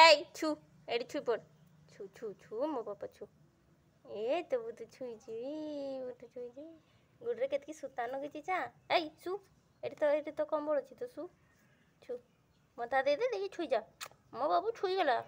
এই ছু এটি ছুই পড় ছু ছু ছু মো বাপা ছু এ তো বুধু ছুঁই যাবি বুধু ছুঁই যাবি গুড়ে কেতকি সুতা নগেছি চা এই ছু এটি তো এটি তো কম্বল অছি তো ছু ছু মাথা দিয়ে দে দেখি ছুই যা মো বাবু ছুই গেলা